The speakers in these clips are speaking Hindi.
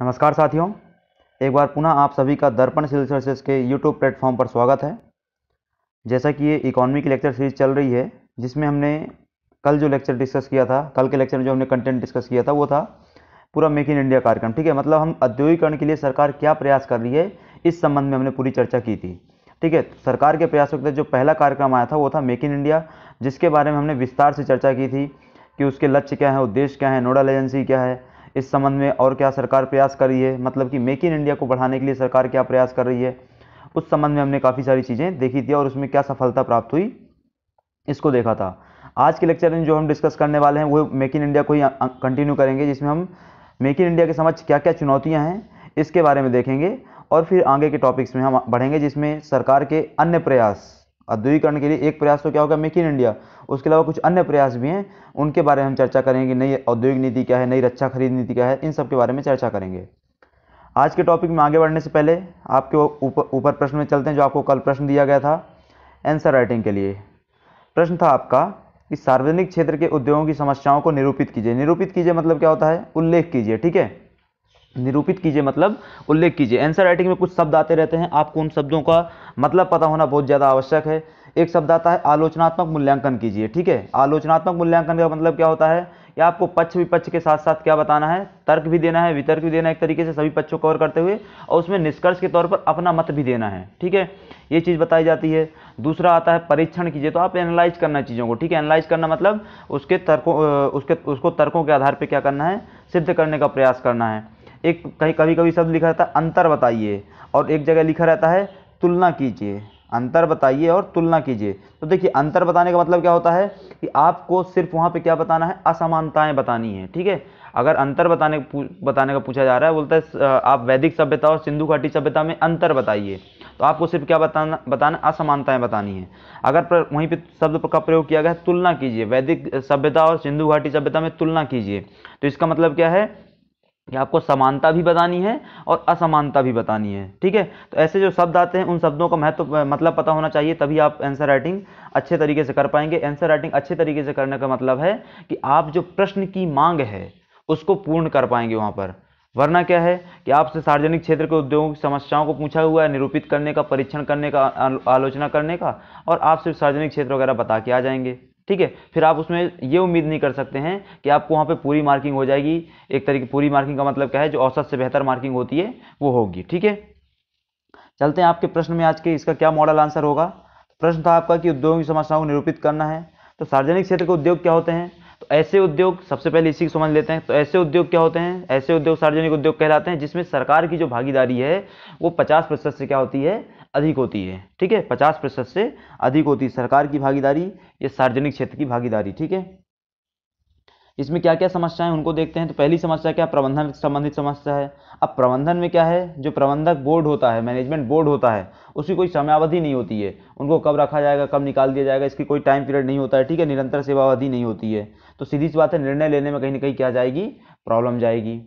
नमस्कार साथियों एक बार पुनः आप सभी का दर्पण सिविल सर्विसेज के यूट्यूब प्लेटफॉर्म पर स्वागत है जैसा कि ये इकोनॉमी की लेक्चर सीरीज चल रही है जिसमें हमने कल जो लेक्चर डिस्कस किया था कल के लेक्चर में जो हमने कंटेंट डिस्कस किया था वो था पूरा मेक इन इंडिया कार्यक्रम ठीक है मतलब हम औद्योगिकरण के लिए सरकार क्या प्रयास कर रही है इस संबंध में हमने पूरी चर्चा की थी ठीक है सरकार के प्रयासों के तहत जो पहला कार्यक्रम आया था वो था मेक इन इंडिया जिसके बारे में हमने विस्तार से चर्चा की थी कि उसके लक्ष्य क्या है उद्देश्य क्या है नोडल एजेंसी क्या है इस संबंध में और क्या सरकार प्रयास कर रही है मतलब कि मेक इन इंडिया को बढ़ाने के लिए सरकार क्या प्रयास कर रही है उस संबंध में हमने काफ़ी सारी चीज़ें देखी थी और उसमें क्या सफलता प्राप्त हुई इसको देखा था आज के लेक्चर में जो हम डिस्कस करने वाले हैं वो मेक इन इंडिया को ही कंटिन्यू करेंगे जिसमें हम मेक इन इंडिया के समक्ष क्या क्या चुनौतियाँ हैं इसके बारे में देखेंगे और फिर आगे के टॉपिक्स में हम बढ़ेंगे जिसमें सरकार के अन्य प्रयास औद्योगिकरण के लिए एक प्रयास तो क्या होगा मेक इन इंडिया उसके अलावा कुछ अन्य प्रयास भी हैं उनके बारे में हम चर्चा करेंगे नई औद्योगिक नीति क्या है नई रक्षा खरीद नीति क्या है इन सब के बारे में चर्चा करेंगे आज के टॉपिक में आगे बढ़ने से पहले आपके ऊपर ऊपर प्रश्न में चलते हैं जो आपको कल प्रश्न दिया गया था आंसर राइटिंग के लिए प्रश्न था आपका कि सार्वजनिक क्षेत्र के उद्योगों की समस्याओं को निरूपित कीजिए निरूपित कीजिए मतलब क्या होता है उल्लेख कीजिए ठीक है निरूपित कीजिए मतलब उल्लेख कीजिए आंसर राइटिंग में कुछ शब्द आते रहते हैं आपको उन शब्दों का मतलब पता होना बहुत ज़्यादा आवश्यक है एक शब्द आता है आलोचनात्मक मूल्यांकन कीजिए ठीक है आलोचनात्मक मूल्यांकन का मतलब क्या होता है या आपको पक्ष विपक्ष के साथ साथ क्या बताना है तर्क भी देना है वितर्क भी देना है एक तरीके से सभी पक्षों कवर करते हुए और उसमें निष्कर्ष के तौर पर अपना मत भी देना है ठीक है ये चीज़ बताई जाती है दूसरा आता है परीक्षण कीजिए तो आप एनालाइज करना चीज़ों को ठीक है एनालाइज करना मतलब उसके तर्कों उसके उसको तर्कों के आधार पर क्या करना है सिद्ध करने का प्रयास करना है एक कहीं कभी कभी शब्द लिखा रहता है अंतर बताइए और एक जगह लिखा रहता है तुलना कीजिए अंतर बताइए और तुलना कीजिए तो देखिए अंतर बताने का मतलब क्या होता है कि आपको सिर्फ वहाँ पे क्या बताना है असमानताएं बतानी है ठीक है अगर अंतर बताने बताने का पूछा जा रहा है बोलता है आप वैदिक सभ्यता और सिंधु घाटी सभ्यता में अंतर बताइए तो आपको सिर्फ क्या बताना बताना असमानताएं बतानी है अगर प्र, वहीं पे शब्द का प्रयोग किया गया है तुलना कीजिए वैदिक सभ्यता और सिंधु घाटी सभ्यता में तुलना कीजिए तो इसका मतलब क्या है ये आपको समानता भी बतानी है और असमानता भी बतानी है ठीक है तो ऐसे जो शब्द आते हैं उन शब्दों का महत्व तो मतलब पता होना चाहिए तभी आप आंसर राइटिंग अच्छे तरीके से कर पाएंगे आंसर राइटिंग अच्छे तरीके से करने का मतलब है कि आप जो प्रश्न की मांग है उसको पूर्ण कर पाएंगे वहाँ पर वरना क्या है कि आपसे सार्वजनिक क्षेत्र के उद्योगों की समस्याओं को पूछा हुआ है निरूपित करने का परीक्षण करने का आलोचना करने का और आप सिर्फ सार्वजनिक क्षेत्र वगैरह बता के आ जाएंगे ठीक है फिर आप उसमें ये उम्मीद नहीं कर सकते हैं कि आपको वहाँ पे पूरी मार्किंग हो जाएगी एक तरीके पूरी मार्किंग का मतलब क्या है जो औसत से बेहतर मार्किंग होती है वो होगी ठीक है चलते हैं आपके प्रश्न में आज के इसका क्या मॉडल आंसर होगा प्रश्न था आपका कि उद्योग की समस्याओं को निरूपित करना है तो सार्वजनिक क्षेत्र के उद्योग क्या होते हैं तो ऐसे उद्योग सबसे पहले इसी को समझ लेते हैं तो ऐसे उद्योग क्या होते हैं ऐसे उद्योग सार्वजनिक उद्योग कहलाते हैं जिसमें सरकार की जो भागीदारी है वो पचास प्रतिशत से क्या होती है अधिक होती है ठीक है पचास प्रतिशत से अधिक होती है सरकार की भागीदारी या सार्वजनिक क्षेत्र की भागीदारी ठीक है इसमें क्या क्या समस्याएं उनको देखते हैं तो पहली समस्या क्या प्रबंधन संबंधित समस्या है अब प्रबंधन में क्या है जो प्रबंधक बोर्ड होता है मैनेजमेंट बोर्ड होता है उसकी कोई समयावधि नहीं होती है उनको कब रखा जाएगा कब निकाल दिया जाएगा इसकी कोई टाइम पीरियड नहीं होता है ठीक है निरंतर सेवावधि नहीं होती है तो सीधी सी बात है निर्णय लेने में कहीं ना कहीं क्या जाएगी प्रॉब्लम जाएगी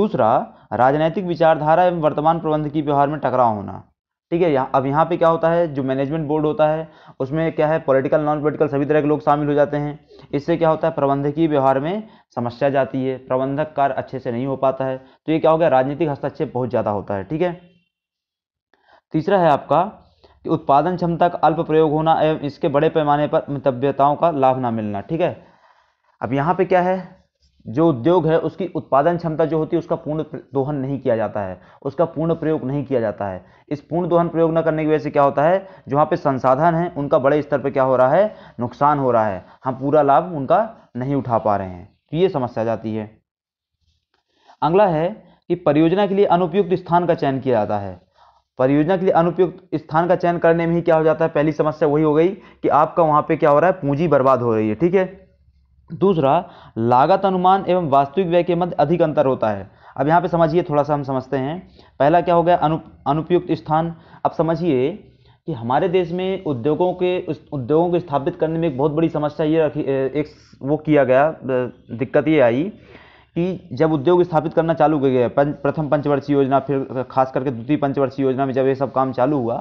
दूसरा राजनैतिक विचारधारा एवं वर्तमान प्रबंधकीय व्यवहार में टकराव होना ठीक है यहाँ अब यहाँ पे क्या होता है जो मैनेजमेंट बोर्ड होता है उसमें क्या है पॉलिटिकल नॉन पॉलिटिकल सभी तरह के लोग शामिल हो जाते हैं इससे क्या होता है प्रबंधकीय व्यवहार में समस्या जाती है प्रबंधक कार्य अच्छे से नहीं हो पाता है तो ये क्या हो गया राजनीतिक हस्तक्षेप बहुत ज़्यादा होता है ठीक है तीसरा है आपका कि उत्पादन क्षमता का अल्प प्रयोग होना एवं इसके बड़े पैमाने पर मितव्यताओं का लाभ ना मिलना ठीक है अब यहाँ पे क्या है जो उद्योग है उसकी उत्पादन क्षमता जो होती है उसका पूर्ण दोहन नहीं किया जाता है उसका पूर्ण प्रयोग नहीं किया जाता है इस पूर्ण दोहन प्रयोग न करने की वजह से क्या होता है जो यहाँ पे संसाधन हैं उनका बड़े स्तर पे क्या हो रहा है नुकसान हो रहा है हम पूरा लाभ उनका नहीं उठा पा रहे हैं तो ये समस्या जाती है अगला है कि परियोजना के लिए अनुपयुक्त स्थान का चयन किया जाता है परियोजना के लिए अनुपयुक्त स्थान का चयन करने में ही क्या हो जाता है पहली समस्या वही हो गई कि आपका वहाँ पर क्या हो रहा है पूंजी बर्बाद हो रही है ठीक है दूसरा लागत अनुमान एवं वास्तविक व्यय के मध्य अधिक अंतर होता है अब यहाँ पे समझिए थोड़ा सा हम समझते हैं पहला क्या हो गया अनु अनुपयुक्त स्थान अब समझिए कि हमारे देश में उद्योगों के उद्योगों को स्थापित करने में एक बहुत बड़ी समस्या ये रखी एक वो किया गया दिक्कत ये आई कि जब उद्योग स्थापित करना चालू किया गया प्रथम पंचवर्षीय योजना फिर खास करके द्वितीय पंचवर्षीय योजना में जब ये सब काम चालू हुआ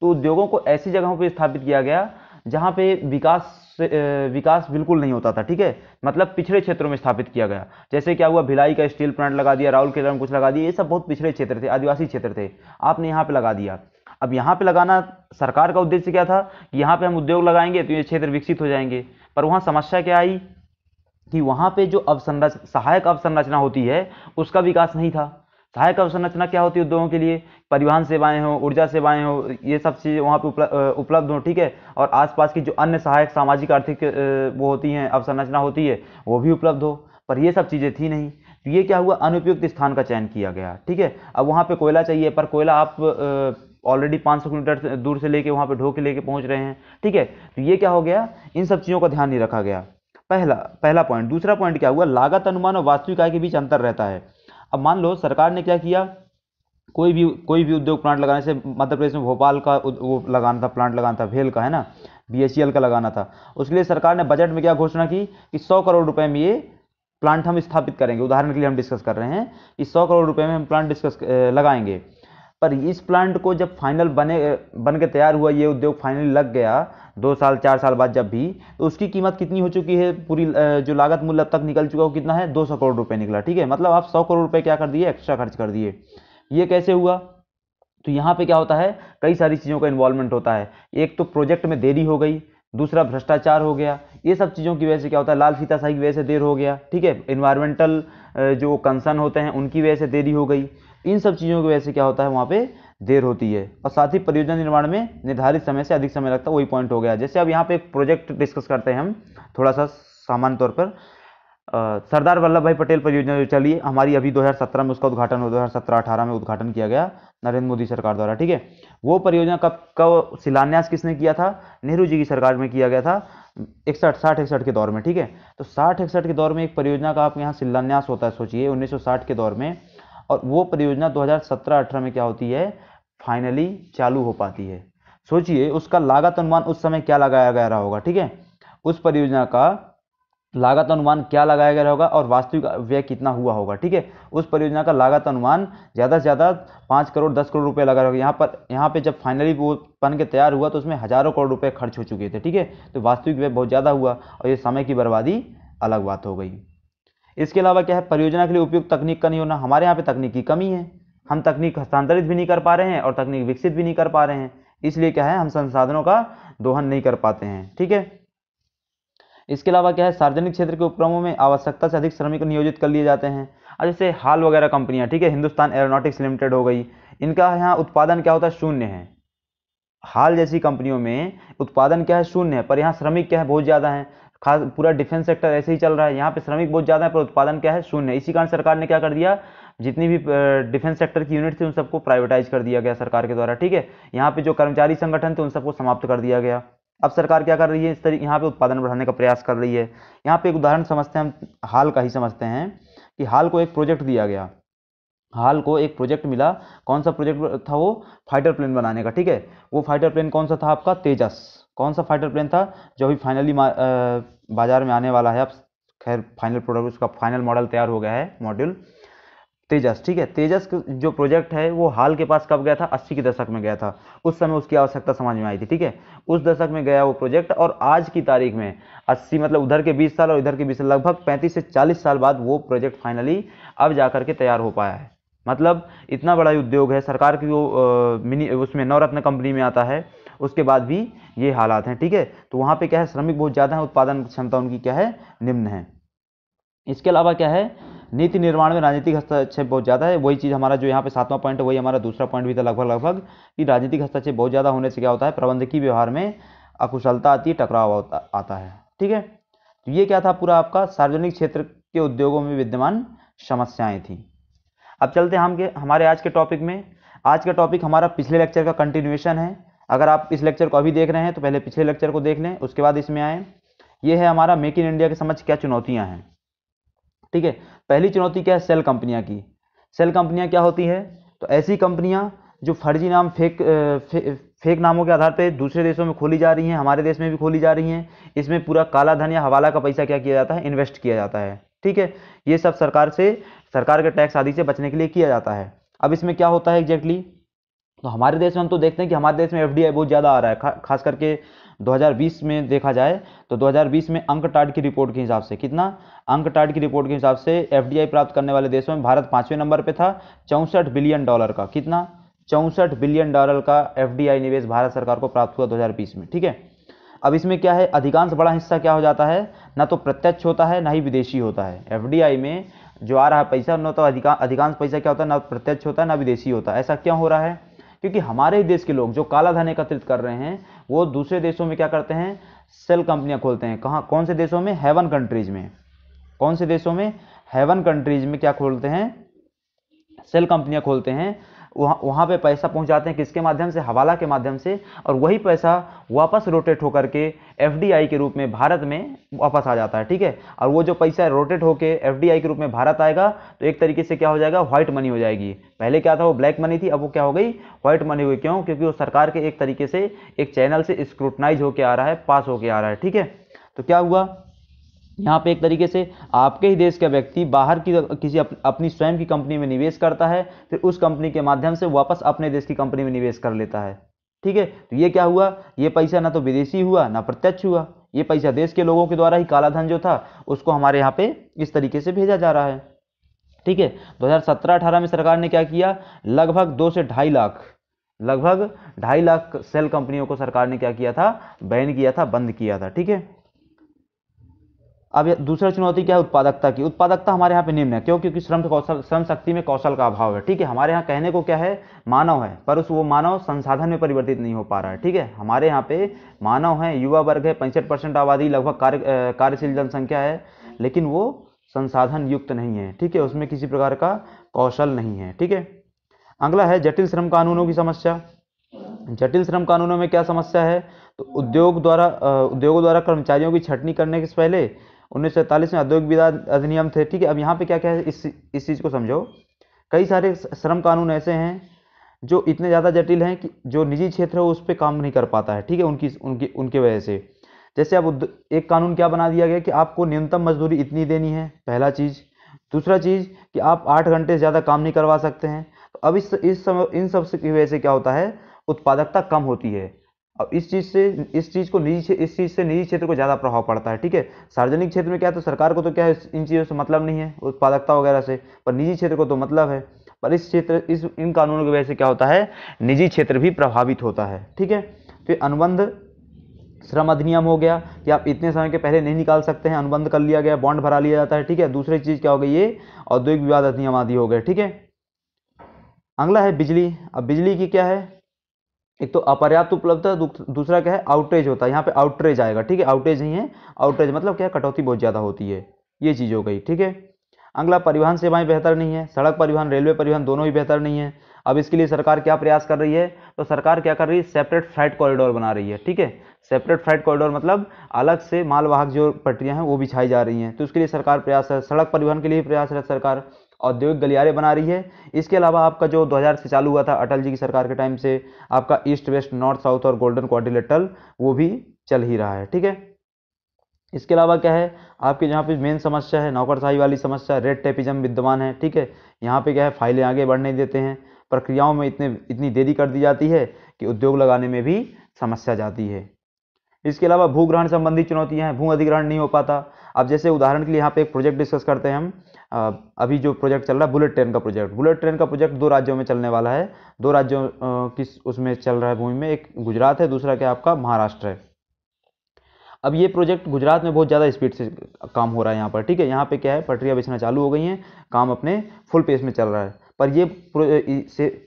तो उद्योगों को ऐसी जगहों पर स्थापित किया गया जहाँ पे विकास विकास बिल्कुल नहीं होता था ठीक है मतलब पिछड़े क्षेत्रों में स्थापित किया गया जैसे क्या हुआ भिलाई का स्टील प्लांट लगा दिया राहुल केला में कुछ लगा दिया ये सब बहुत पिछड़े क्षेत्र थे आदिवासी क्षेत्र थे आपने यहाँ पे लगा दिया अब यहाँ पे लगाना सरकार का उद्देश्य क्या था कि यहाँ पे हम उद्योग लगाएंगे तो ये क्षेत्र विकसित हो जाएंगे पर वहाँ समस्या क्या आई कि वहाँ पे जो अवसंरच सहायक अवसंरचना होती है उसका विकास नहीं था सहायक अवसंरचना क्या होती है उद्योगों के लिए परिवहन सेवाएं हो ऊर्जा सेवाएं हो ये सब चीज़ें वहाँ पे उपलब्ध हों ठीक है और आसपास की जो अन्य सहायक सामाजिक आर्थिक वो होती हैं अवसंरचना होती है वो भी उपलब्ध हो पर ये सब चीज़ें थी नहीं तो ये क्या हुआ अनुपयुक्त स्थान का चयन किया गया ठीक है अब वहाँ पर कोयला चाहिए पर कोयला आप ऑलरेडी सौ किलोमीटर दूर से लेके वहाँ पर ढो के लेके पहुँच रहे हैं ठीक है तो ये क्या हो गया इन सब चीज़ों का ध्यान नहीं रखा गया पहला पहला पॉइंट दूसरा पॉइंट क्या हुआ लागत अनुमान और वास्तविक आय के बीच अंतर रहता है अब मान लो सरकार ने क्या किया कोई भी कोई भी उद्योग प्लांट लगाने से मध्य प्रदेश में भोपाल का वो लगाना था प्लांट लगाना था भेल का है ना बी का लगाना था उसके लिए सरकार ने बजट में क्या घोषणा की कि सौ करोड़ रुपये में ये प्लांट हम स्थापित करेंगे उदाहरण के लिए हम डिस्कस कर रहे हैं कि सौ करोड़ रुपये में हम प्लांट डिस्कस लगाएंगे पर इस प्लांट को जब फाइनल बने बन के तैयार हुआ ये उद्योग फाइनली लग गया दो साल चार साल बाद जब भी तो उसकी कीमत कितनी हो चुकी है पूरी जो लागत मूल्य अब तक निकल चुका वो कितना है दो सौ करोड़ रुपये निकला ठीक है मतलब आप सौ करोड़ रुपये क्या कर दिए एक्स्ट्रा खर्च कर दिए ये कैसे हुआ तो यहाँ पे क्या होता है कई सारी चीज़ों का इन्वॉल्वमेंट होता है एक तो प्रोजेक्ट में देरी हो गई दूसरा भ्रष्टाचार हो गया ये सब चीज़ों की वजह से क्या होता है लाल फीता शाही की वजह से देर हो गया ठीक है इन्वायरमेंटल जो कंसर्न होते हैं उनकी वजह से देरी हो गई इन सब चीज़ों की वजह से क्या होता है वहाँ पे देर होती है और साथ ही परियोजना निर्माण में निर्धारित समय से अधिक समय लगता है वही पॉइंट हो गया जैसे अब यहाँ पे एक प्रोजेक्ट डिस्कस करते हैं हम थोड़ा सा सामान्य तौर पर सरदार वल्लभ भाई पटेल परियोजना जो चली हमारी अभी 2017 में उसका उद्घाटन हो 2017-18 में उद्घाटन किया गया नरेंद्र मोदी सरकार द्वारा ठीक है वो परियोजना कब का शिलान्यास किसने किया था नेहरू जी की सरकार में किया गया था इकसठ साठ इकसठ के दौर में ठीक है तो साठ इकसठ के दौर में एक परियोजना का आप यहाँ शिलान्यास होता है सोचिए उन्नीस के दौर में और वो परियोजना 2017-18 में क्या होती है फाइनली चालू हो पाती है सोचिए उसका लागत अनुमान उस समय क्या लगाया गया रहा होगा ठीक है उस परियोजना का लागत अनुमान क्या लगाया गया होगा और वास्तविक व्यय कितना हुआ होगा ठीक है उस परियोजना का लागत अनुमान ज़्यादा से ज़्यादा पाँच करोड़ दस करोड़ रुपए लगा होगा यहाँ पर यहाँ पे जब फाइनली वो बन के तैयार हुआ तो उसमें हज़ारों करोड़ रुपए खर्च हो चुके थे ठीक है तो वास्तविक व्यय बहुत ज़्यादा हुआ और ये समय की बर्बादी अलग बात हो गई इसके अलावा क्या है परियोजना के लिए उपयुक्त तकनीक का नहीं होना हमारे यहाँ पे तकनीक की कमी है हम तकनीक हस्तांतरित भी नहीं कर पा रहे हैं और तकनीक विकसित भी नहीं कर पा रहे हैं इसलिए क्या है हम संसाधनों का दोहन नहीं कर पाते हैं ठीक है इसके अलावा क्या है सार्वजनिक क्षेत्र के उपक्रमों में आवश्यकता से अधिक श्रमिक नियोजित कर लिए जाते हैं और जैसे हाल वगैरह कंपनियां ठीक है हिंदुस्तान एरोनॉटिक्स लिमिटेड हो गई इनका यहाँ उत्पादन क्या होता है शून्य है हाल जैसी कंपनियों में उत्पादन क्या है शून्य है पर यहाँ श्रमिक क्या है बहुत ज़्यादा है खास पूरा डिफेंस सेक्टर ऐसे ही चल रहा है यहाँ पे श्रमिक बहुत ज़्यादा है पर उत्पादन क्या है शून्य इसी कारण सरकार ने क्या कर दिया जितनी भी डिफेंस सेक्टर की यूनिट थी उन सबको प्राइवेटाइज कर दिया गया सरकार के द्वारा ठीक है यहाँ पे जो कर्मचारी संगठन थे उन सबको समाप्त कर दिया गया अब सरकार क्या कर रही है इस तरीके यहाँ पे उत्पादन बढ़ाने का प्रयास कर रही है यहाँ पे एक उदाहरण समझते हैं हम हाल का ही समझते हैं कि हाल को एक प्रोजेक्ट दिया गया हाल को एक प्रोजेक्ट मिला कौन सा प्रोजेक्ट था वो फाइटर प्लेन बनाने का ठीक है वो फाइटर प्लेन कौन सा था आपका तेजस कौन सा फाइटर प्लेन था जो अभी फाइनली बाज़ार में आने वाला है अब खैर फाइनल प्रोडक्ट उसका फाइनल मॉडल तैयार हो गया है मॉड्यूल तेजस ठीक है तेजस जो प्रोजेक्ट है वो हाल के पास कब गया था अस्सी के दशक में गया था उस समय उसकी आवश्यकता समझ में आई थी ठीक है उस दशक में गया वो प्रोजेक्ट और आज की तारीख में अस्सी मतलब उधर के बीस साल और इधर के बीस साल लगभग पैंतीस से चालीस साल बाद वो प्रोजेक्ट फाइनली अब जा करके तैयार हो पाया है मतलब इतना बड़ा उद्योग है सरकार की वो मिनी उसमें नवरत्न कंपनी में आता है उसके बाद भी ये हालात हैं ठीक है तो वहाँ पे क्या है श्रमिक बहुत ज़्यादा है उत्पादन क्षमता उनकी क्या है निम्न है इसके अलावा क्या है नीति निर्माण में राजनीतिक हस्तक्षेप बहुत ज़्यादा है वही चीज़ हमारा जो यहाँ पे सातवां पॉइंट है वही हमारा दूसरा पॉइंट भी था लगभग लगभग कि राजनीतिक हस्तक्षेप बहुत ज़्यादा होने से क्या होता है प्रबंधकीय व्यवहार में अकुशलता आती है टकराव आता है ठीक है तो ये क्या था पूरा आपका सार्वजनिक क्षेत्र के उद्योगों में विद्यमान समस्याएँ थी अब चलते हम के हमारे आज के टॉपिक में आज का टॉपिक हमारा पिछले लेक्चर का कंटिन्यूएशन है अगर आप इस लेक्चर को अभी देख रहे हैं तो पहले पिछले लेक्चर को देख लें उसके बाद इसमें आएँ ये है हमारा मेक इन इंडिया के समझ क्या चुनौतियाँ हैं ठीक है पहली चुनौती क्या है सेल कंपनियाँ की सेल कंपनियाँ क्या होती है तो ऐसी कंपनियाँ जो फर्जी नाम फेक फे, फेक नामों के आधार पर दूसरे देशों में खोली जा रही हैं हमारे देश में भी खोली जा रही हैं इसमें पूरा काला धन या हवाला का पैसा क्या किया जाता है इन्वेस्ट किया जाता है ठीक है ये सब सरकार से सरकार के टैक्स आदि से बचने के लिए किया जाता है अब इसमें क्या होता है एग्जैक्टली तो हमारे देश में हम तो देखते हैं कि हमारे देश में एफ बहुत ज़्यादा आ रहा है खा, खास करके 2020 में देखा जाए तो 2020 में अंक टाट की रिपोर्ट के हिसाब से कितना अंक टाट की रिपोर्ट के हिसाब से एफ प्राप्त करने वाले देशों में भारत पाँचवें नंबर पर था चौंसठ बिलियन डॉलर का कितना चौंसठ बिलियन डॉलर का एफ निवेश भारत सरकार को प्राप्त हुआ दो में ठीक है अब इसमें क्या है अधिकांश बड़ा हिस्सा क्या हो जाता है ना तो प्रत्यक्ष होता है ना ही विदेशी होता है एफ में जो आ रहा है पैसा ना तो अधिकांश पैसा क्या होता है ना प्रत्यक्ष होता है ना विदेशी होता है ऐसा क्यों हो रहा है क्योंकि हमारे ही देश के लोग जो काला धन एकत्रित कर रहे हैं वो दूसरे देशों में क्या करते हैं सेल कंपनियां खोलते हैं कहाँ कौन से देशों में हेवन कंट्रीज में कौन से देशों में हेवन कंट्रीज में क्या खोलते हैं सेल कंपनियां खोलते हैं वहाँ वहाँ पर पैसा पहुँचाते हैं किसके माध्यम से हवाला के माध्यम से और वही पैसा वापस रोटेट होकर के एफ के रूप में भारत में वापस आ जाता है ठीक है और वो जो पैसा रोटेट होकर एफ के रूप में भारत आएगा तो एक तरीके से क्या हो जाएगा व्हाइट मनी हो जाएगी पहले क्या था वो ब्लैक मनी थी अब वो क्या हो गई व्हाइट मनी हुई क्यों क्योंकि वो सरकार के एक तरीके से एक चैनल से स्क्रूटनाइज होकर आ रहा है पास होकर आ रहा है ठीक है तो क्या हुआ यहाँ पे एक तरीके से आपके ही देश का व्यक्ति बाहर की किसी अप, अपनी स्वयं की कंपनी में निवेश करता है फिर उस कंपनी के माध्यम से वापस अपने देश की कंपनी में निवेश कर लेता है ठीक है तो ये क्या हुआ ये पैसा ना तो विदेशी हुआ ना प्रत्यक्ष हुआ ये पैसा देश के लोगों के द्वारा ही काला धन जो था उसको हमारे यहाँ पे इस तरीके से भेजा जा रहा है ठीक है दो हज़ार में सरकार ने क्या किया लगभग दो से ढाई लाख लगभग ढाई लाख सेल कंपनियों को सरकार ने क्या किया था बैन किया था बंद किया था ठीक है अब दूसरा चुनौती क्या है उत्पादकता की उत्पादकता हमारे यहाँ पे निम्न है क्यों क्योंकि श्रम कौशल श्रम शक्ति में कौशल का अभाव है ठीक है हमारे यहाँ कहने को क्या है मानव है पर उस वो मानव संसाधन में परिवर्तित नहीं हो पा रहा है ठीक है हमारे यहाँ पे मानव है युवा वर्ग है पैंसठ परसेंट आबादी लगभग कार्य कार्यशील जनसंख्या है लेकिन वो संसाधन युक्त नहीं है ठीक है उसमें किसी प्रकार का कौशल नहीं है ठीक है अगला है जटिल श्रम कानूनों की समस्या जटिल श्रम कानूनों में क्या समस्या है तो उद्योग द्वारा उद्योगों द्वारा कर्मचारियों की छटनी करने के पहले उन्नीस में औद्योगिक विवाद अधिनियम थे ठीक है अब यहाँ पे क्या क्या है इस इस चीज़ को समझो कई सारे श्रम कानून ऐसे हैं जो इतने ज़्यादा जटिल हैं कि जो निजी क्षेत्र है उस पर काम नहीं कर पाता है ठीक है उनकी उनकी उनके वजह से जैसे अब एक कानून क्या बना दिया गया कि आपको न्यूनतम मजदूरी इतनी देनी है पहला चीज़ दूसरा चीज़ कि आप आठ घंटे से ज़्यादा काम नहीं करवा सकते हैं तो अब इस इस समय इन सब की वजह से क्या होता है उत्पादकता कम होती है अब इस चीज़ से इस चीज़ को निजी इस चीज़ से निजी क्षेत्र को ज़्यादा प्रभाव पड़ता है ठीक है सार्वजनिक क्षेत्र में क्या है तो सरकार को तो क्या है इन चीज़ों से मतलब नहीं है उत्पादकता वगैरह से पर निजी क्षेत्र को तो मतलब है पर इस क्षेत्र इस इन कानूनों की वजह से क्या होता है निजी क्षेत्र भी प्रभावित होता है ठीक है फिर तो अनुबंध श्रम अधिनियम हो गया कि आप इतने समय के पहले नहीं निकाल सकते हैं अनुबंध कर लिया गया बॉन्ड भरा लिया जाता है ठीक है दूसरी चीज़ क्या हो गई ये औद्योगिक विवाद अधिनियम आदि हो गए ठीक है अगला है बिजली अब बिजली की क्या है एक तो अपर्याप्त उपलब्धता दूसरा क्या है आउटरेज होता है यहाँ पे आउटरेज आएगा ठीक है आउटरेज नहीं है आउटरेज मतलब क्या कटौती बहुत ज़्यादा होती है ये चीज़ हो गई ठीक है अगला परिवहन सेवाएं बेहतर नहीं है सड़क परिवहन रेलवे परिवहन दोनों ही बेहतर नहीं है अब इसके लिए सरकार क्या प्रयास कर रही है तो सरकार क्या कर रही है सेपरेट फ्लाइट कॉरिडोर बना रही है ठीक है सेपरेट फ्लाइट कॉरिडोर मतलब अलग से मालवाहक जो पटरियां हैं वो बिछाई जा रही हैं तो उसके लिए सरकार प्रयास है सड़क परिवहन के लिए प्रयासरत सरकार औद्योगिक गलियारे बना रही है इसके अलावा आपका जो 2000 से चालू हुआ था अटल जी की सरकार के टाइम से आपका ईस्ट वेस्ट नॉर्थ साउथ और गोल्डन क्वारिलेटल वो भी चल ही रहा है ठीक है इसके अलावा क्या है आपकी जहाँ पे मेन समस्या है नौकरशाही वाली समस्या रेड टेपिज्म विद्यमान है ठीक है यहाँ पे क्या है फाइलें आगे बढ़ने देते हैं प्रक्रियाओं में इतने इतनी देरी कर दी जाती है कि उद्योग लगाने में भी समस्या जाती है इसके अलावा भूग्रहण संबंधी चुनौतियाँ हैं भू अधिग्रहण नहीं हो पाता अब जैसे उदाहरण के लिए यहाँ पे एक प्रोजेक्ट डिस्कस करते हैं हम अभी जो प्रोजेक्ट चल रहा है बुलेट ट्रेन का प्रोजेक्ट बुलेट ट्रेन का प्रोजेक्ट दो राज्यों में चलने वाला है दो राज्यों किस उसमें चल रहा है भूमि में एक गुजरात है दूसरा क्या आपका महाराष्ट्र है अब ये प्रोजेक्ट गुजरात में बहुत ज़्यादा स्पीड से काम हो रहा है यहाँ पर ठीक है यहाँ पे क्या है पटरियाँ बेचना चालू हो गई हैं काम अपने फुल पेस में चल रहा है पर ये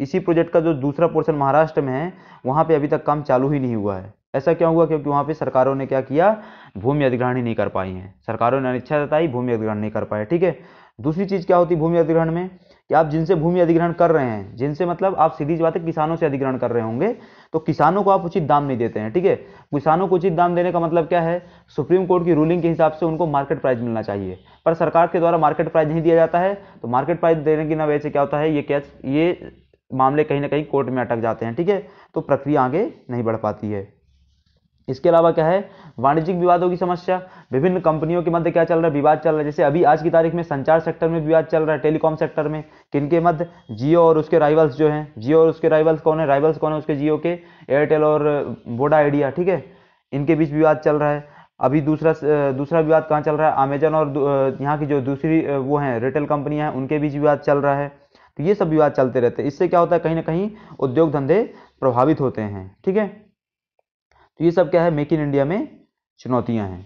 इसी प्रोजेक्ट का जो दूसरा पोर्शन महाराष्ट्र में है वहाँ पे अभी तक काम चालू ही नहीं हुआ है ऐसा क्या हुआ क्योंकि वहाँ पे सरकारों ने क्या किया भूमि अधिग्रहण ही नहीं कर पाई हैं सरकारों ने अनिच्छा जताई भूमि अधिग्रहण नहीं कर पाए ठीक है दूसरी चीज़ क्या होती है भूमि अधिग्रहण में कि आप जिनसे भूमि अधिग्रहण कर रहे हैं जिनसे मतलब आप सीधी बात है किसानों से अधिग्रहण कर रहे होंगे तो किसानों को आप उचित दाम नहीं देते हैं ठीक है किसानों को उचित दाम देने का मतलब क्या है सुप्रीम कोर्ट की रूलिंग के हिसाब से उनको मार्केट प्राइस मिलना चाहिए पर सरकार के द्वारा मार्केट प्राइस नहीं दिया जाता है तो मार्केट प्राइस देने की ना वजह से क्या होता है ये कैच ये मामले कहीं ना कहीं कोर्ट में अटक जाते हैं ठीक है तो प्रक्रिया आगे नहीं बढ़ पाती है इसके अलावा क्या है वाणिज्यिक विवादों की समस्या विभिन्न कंपनियों के मध्य क्या चल रहा है विवाद चल रहा है जैसे अभी आज की तारीख में संचार सेक्टर में विवाद चल रहा है टेलीकॉम सेक्टर में किनके मध्य जियो और उसके राइवल्स जो हैं जियो और उसके राइवल्स कौन है राइवल्स कौन है उसके जियो के एयरटेल और वोडा आइडिया ठीक है इनके बीच विवाद चल रहा है अभी दूसरा दूसरा विवाद कहाँ चल रहा है अमेजन और यहाँ की जो दूसरी वो हैं रिटेल कंपनियाँ हैं उनके बीच विवाद चल रहा है तो ये सब विवाद चलते रहते हैं इससे क्या होता है कहीं ना कहीं उद्योग धंधे प्रभावित होते हैं ठीक है तो ये सब क्या है मेक इन इंडिया में चुनौतियां हैं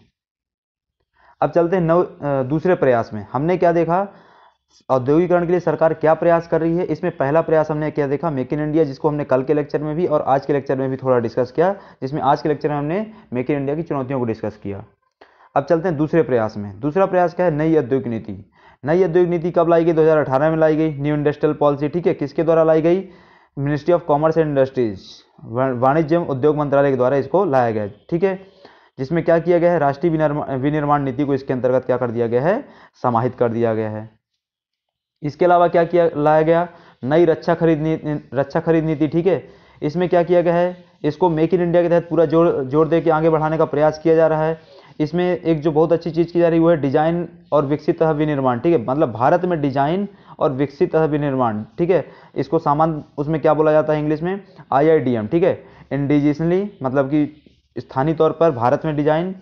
अब चलते हैं नव दूसरे प्रयास में हमने क्या देखा औद्योगिकरण के लिए सरकार क्या प्रयास कर रही है इसमें पहला प्रयास हमने क्या देखा मेक इन इंडिया जिसको हमने कल के लेक्चर में भी और आज के लेक्चर में भी थोड़ा डिस्कस किया जिसमें आज के लेक्चर में हमने मेक इन इंडिया की चुनौतियों को डिस्कस किया अब चलते हैं दूसरे प्रयास में दूसरा प्रयास क्या है नई औद्योगिक नीति नई औद्योगिक नीति कब लाई गई 2018 में लाई गई न्यू इंडस्ट्रियल पॉलिसी ठीक है किसके द्वारा लाई गई ministry of commerce and industries वाणिज्य एवं उद्योग मंत्रालय के द्वारा इसको लाया गया है ठीक है जिसमें क्या किया गया है राष्ट्रीय विनिर्माण नीति को इसके अंतर्गत क्या कर दिया गया है समाहित कर दिया गया है इसके अलावा क्या किया लाया गया नई रक्षा खरीद नीति रक्षा खरीद नीति ठीक है इसमें क्या किया गया है इसको मेक इन इंडिया के तहत पूरा जोर जोर दे के आगे बढ़ाने का प्रयास किया जा रहा है इसमें एक जो बहुत अच्छी चीज़ की जा रही है वो है डिजाइन और विकसित तथा विनिर्माण ठीक है मतलब भारत में डिजाइन और विकसित तथा विनिर्माण ठीक है इसको सामान उसमें क्या बोला जाता है इंग्लिश में आई ठीक है इंडिजिशनली मतलब कि स्थानीय तौर पर भारत में design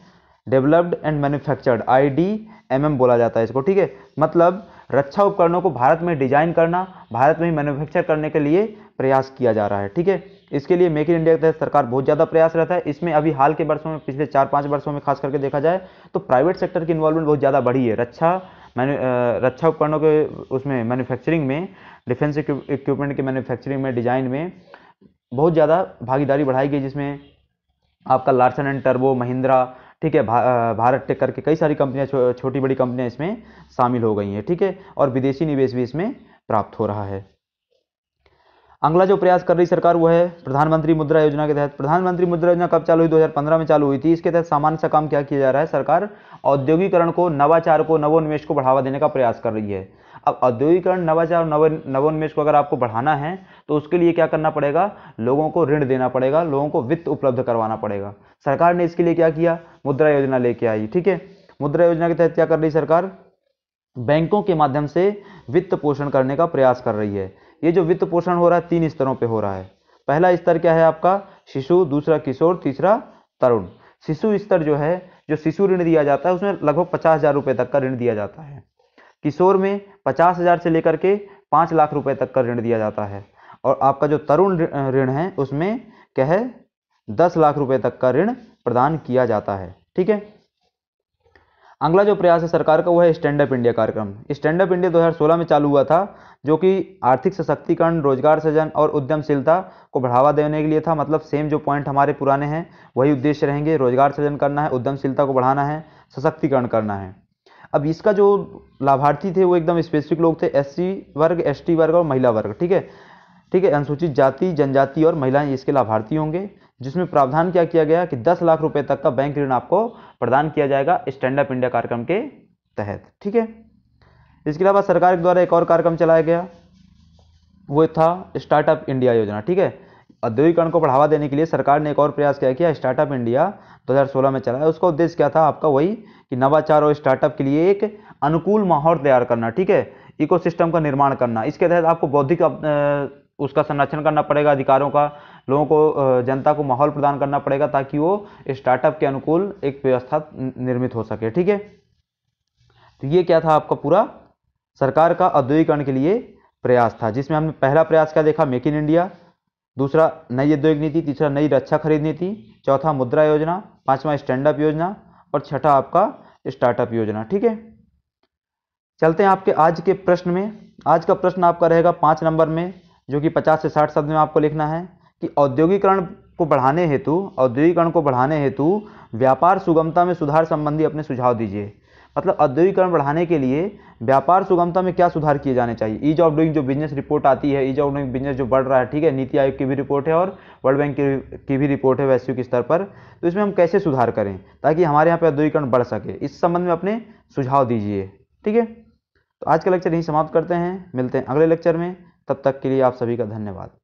developed and manufactured I D M M बोला जाता है इसको ठीक है मतलब रक्षा उपकरणों को भारत में डिजाइन करना भारत में ही मैन्युफैक्चर करने के लिए प्रयास किया जा रहा है ठीक है इसके लिए मेक इन इंडिया के तहत सरकार बहुत ज़्यादा प्रयास रहता है इसमें अभी हाल के वर्षों में पिछले चार पाँच वर्षों में खास करके देखा जाए तो प्राइवेट सेक्टर की इन्वॉल्वमेंट बहुत ज़्यादा बढ़ी है रक्षा मैनु रक्षा उपकरणों के उसमें मैन्युफैक्चरिंग में डिफेंस इक्विपमेंट के मैन्युफैक्चरिंग में डिजाइन में बहुत ज़्यादा भागीदारी बढ़ाई गई जिसमें आपका लार्सन एंड टर्बो महिंद्रा ठीक है भा, भारत टेक करके कई सारी कंपनियां छो, छोटी बड़ी कंपनियां इसमें शामिल हो गई हैं ठीक है और विदेशी निवेश भी इसमें प्राप्त हो रहा है अगला जो प्रयास कर रही सरकार वो है प्रधानमंत्री मुद्रा योजना के तहत प्रधानमंत्री मुद्रा योजना कब चालू हुई 2015 में चालू हुई थी इसके तहत सामान्य सा काम क्या किया जा रहा है सरकार औद्योगिकरण को नवाचार को नवोन्मेष को बढ़ावा देने का प्रयास कर रही है अब औद्योगिकरण नवाचार नव नवोन्मेष को अगर आपको बढ़ाना है तो उसके लिए क्या करना पड़ेगा लोगों को ऋण देना पड़ेगा लोगों को वित्त उपलब्ध करवाना पड़ेगा सरकार ने इसके लिए क्या किया मुद्रा योजना लेके आई ठीक है मुद्रा योजना के तहत क्या कर रही सरकार बैंकों के माध्यम से वित्त पोषण करने का प्रयास कर रही है ये जो वित्त पोषण हो रहा है तीन स्तरों पे हो रहा है पहला स्तर क्या है आपका शिशु दूसरा किशोर तीसरा तरुण शिशु स्तर जो है जो शिशु ऋण दिया जाता है उसमें लगभग पचास हज़ार रुपये तक का ऋण दिया जाता है किशोर में पचास हज़ार से लेकर के पाँच लाख रुपये तक का ऋण दिया जाता है और आपका जो तरुण ऋण है उसमें क्या है दस लाख रुपये तक का ऋण प्रदान किया जाता है ठीक है अगला जो प्रयास है सरकार का वो है स्टैंड अप इंडिया कार्यक्रम स्टैंड अप इंडिया 2016 में चालू हुआ था जो कि आर्थिक सशक्तिकरण रोजगार सृजन और उद्यमशीलता को बढ़ावा देने के लिए था मतलब सेम जो पॉइंट हमारे पुराने हैं वही उद्देश्य रहेंगे रोजगार सृजन करना है उद्यमशीलता को बढ़ाना है सशक्तिकरण करना है अब इसका जो लाभार्थी थे वो एकदम स्पेसिफिक लोग थे एस वर्ग एस वर्ग और महिला वर्ग ठीक है ठीक है अनुसूचित जाति जनजाति और महिलाएं इसके लाभार्थी होंगे जिसमें प्रावधान क्या किया गया कि दस लाख रुपए तक का बैंक ऋण आपको प्रदान किया जाएगा स्टैंड अप इंडिया कार्यक्रम के तहत ठीक है इसके अलावा सरकार के द्वारा एक और कार्यक्रम चलाया गया वो था स्टार्टअप इंडिया योजना ठीक है औद्योगिकरण को बढ़ावा देने के लिए सरकार ने एक और प्रयास किया किया स्टार्टअप इंडिया 2016 में चलाया उसका उद्देश्य क्या था आपका वही कि नवाचार और स्टार्टअप के लिए एक अनुकूल माहौल तैयार करना ठीक है इकोसिस्टम का निर्माण करना इसके तहत आपको बौद्धिक उसका संरक्षण करना पड़ेगा अधिकारों का लोगों को जनता को माहौल प्रदान करना पड़ेगा ताकि वो स्टार्टअप के अनुकूल एक व्यवस्था निर्मित हो सके ठीक है तो ये क्या था आपका पूरा सरकार का औद्योगिकरण के लिए प्रयास था जिसमें हमने पहला प्रयास क्या देखा मेक इन इंडिया दूसरा नई औद्योगिक नीति तीसरा नई रक्षा खरीद नीति चौथा मुद्रा योजना पांचवा स्टैंड अप योजना और छठा आपका स्टार्टअप योजना ठीक है चलते हैं आपके आज के प्रश्न में आज का प्रश्न आपका रहेगा पाँच नंबर में जो कि पचास से साठ शब्द में आपको लिखना है कि औद्योगिकरण को बढ़ाने हेतु औद्योगिकरण को बढ़ाने हेतु व्यापार सुगमता में सुधार संबंधी अपने सुझाव दीजिए मतलब औद्योगिकरण बढ़ाने के लिए व्यापार सुगमता में क्या सुधार किए जाने चाहिए ईज ऑफ डूइंग जो बिजनेस रिपोर्ट आती है ईज ऑफ डूइंग बिजनेस जो बढ़ रहा है ठीक है नीति आयोग की भी रिपोर्ट है और वर्ल्ड बैंक की, भी रिपोर्ट है वैश्विक स्तर पर तो इसमें हम कैसे सुधार करें ताकि हमारे यहाँ पर औद्योगिकरण बढ़ सके इस संबंध में अपने सुझाव दीजिए ठीक है तो आज का लेक्चर यहीं समाप्त करते हैं मिलते हैं अगले लेक्चर में तब तक के लिए आप सभी का धन्यवाद